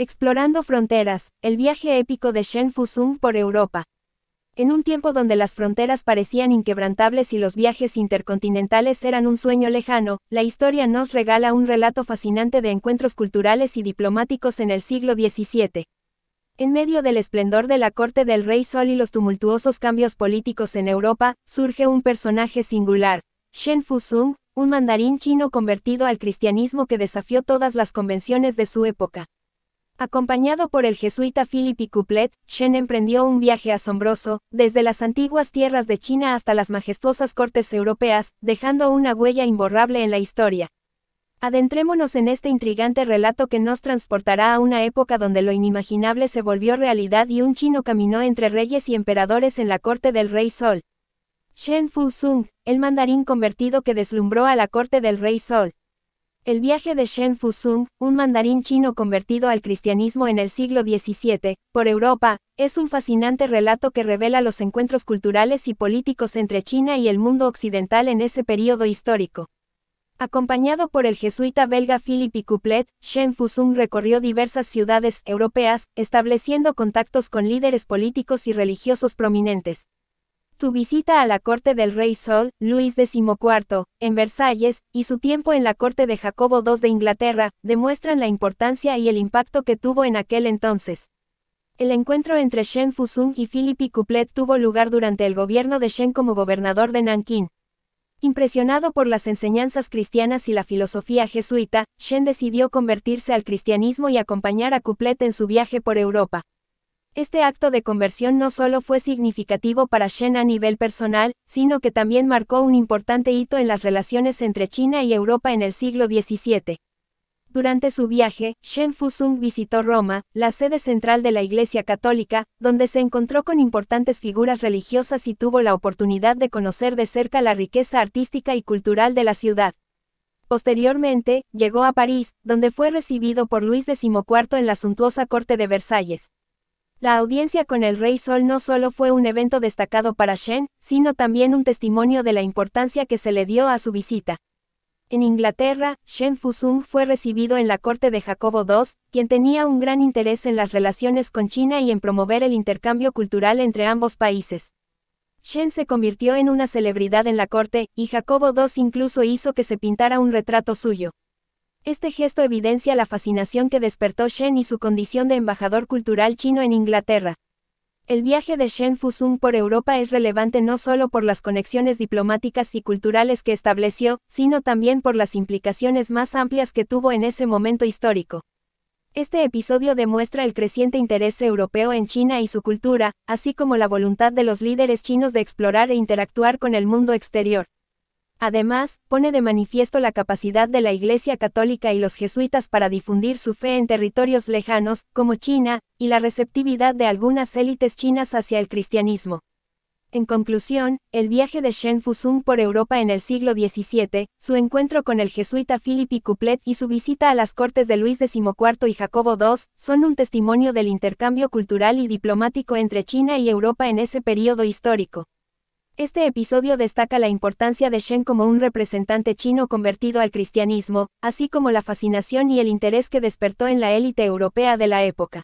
Explorando fronteras, el viaje épico de Shen Fusung por Europa. En un tiempo donde las fronteras parecían inquebrantables y los viajes intercontinentales eran un sueño lejano, la historia nos regala un relato fascinante de encuentros culturales y diplomáticos en el siglo XVII. En medio del esplendor de la corte del rey Sol y los tumultuosos cambios políticos en Europa, surge un personaje singular, Shen Fusung, un mandarín chino convertido al cristianismo que desafió todas las convenciones de su época. Acompañado por el jesuita Philippe Couplet, Shen emprendió un viaje asombroso, desde las antiguas tierras de China hasta las majestuosas cortes europeas, dejando una huella imborrable en la historia. Adentrémonos en este intrigante relato que nos transportará a una época donde lo inimaginable se volvió realidad y un chino caminó entre reyes y emperadores en la corte del rey Sol. Shen Fu Sung, el mandarín convertido que deslumbró a la corte del rey Sol. El viaje de Shen Fusung, un mandarín chino convertido al cristianismo en el siglo XVII, por Europa, es un fascinante relato que revela los encuentros culturales y políticos entre China y el mundo occidental en ese periodo histórico. Acompañado por el jesuita belga Philippe Couplet, Shen Fusung recorrió diversas ciudades europeas, estableciendo contactos con líderes políticos y religiosos prominentes. Su visita a la corte del rey Sol, Luis XIV, en Versalles, y su tiempo en la corte de Jacobo II de Inglaterra, demuestran la importancia y el impacto que tuvo en aquel entonces. El encuentro entre Shen Fusung y Philippe Couplet tuvo lugar durante el gobierno de Shen como gobernador de Nankín. Impresionado por las enseñanzas cristianas y la filosofía jesuita, Shen decidió convertirse al cristianismo y acompañar a Couplet en su viaje por Europa. Este acto de conversión no solo fue significativo para Shen a nivel personal, sino que también marcó un importante hito en las relaciones entre China y Europa en el siglo XVII. Durante su viaje, Shen Fusung visitó Roma, la sede central de la Iglesia Católica, donde se encontró con importantes figuras religiosas y tuvo la oportunidad de conocer de cerca la riqueza artística y cultural de la ciudad. Posteriormente, llegó a París, donde fue recibido por Luis XIV en la suntuosa corte de Versalles. La audiencia con el rey Sol no solo fue un evento destacado para Shen, sino también un testimonio de la importancia que se le dio a su visita. En Inglaterra, Shen Fusung fue recibido en la corte de Jacobo II, quien tenía un gran interés en las relaciones con China y en promover el intercambio cultural entre ambos países. Shen se convirtió en una celebridad en la corte, y Jacobo II incluso hizo que se pintara un retrato suyo. Este gesto evidencia la fascinación que despertó Shen y su condición de embajador cultural chino en Inglaterra. El viaje de Shen Fusun por Europa es relevante no solo por las conexiones diplomáticas y culturales que estableció, sino también por las implicaciones más amplias que tuvo en ese momento histórico. Este episodio demuestra el creciente interés europeo en China y su cultura, así como la voluntad de los líderes chinos de explorar e interactuar con el mundo exterior. Además, pone de manifiesto la capacidad de la Iglesia Católica y los jesuitas para difundir su fe en territorios lejanos, como China, y la receptividad de algunas élites chinas hacia el cristianismo. En conclusión, el viaje de Shen Fusung por Europa en el siglo XVII, su encuentro con el jesuita Philippe Couplet y su visita a las cortes de Luis XIV y Jacobo II, son un testimonio del intercambio cultural y diplomático entre China y Europa en ese periodo histórico. Este episodio destaca la importancia de Shen como un representante chino convertido al cristianismo, así como la fascinación y el interés que despertó en la élite europea de la época.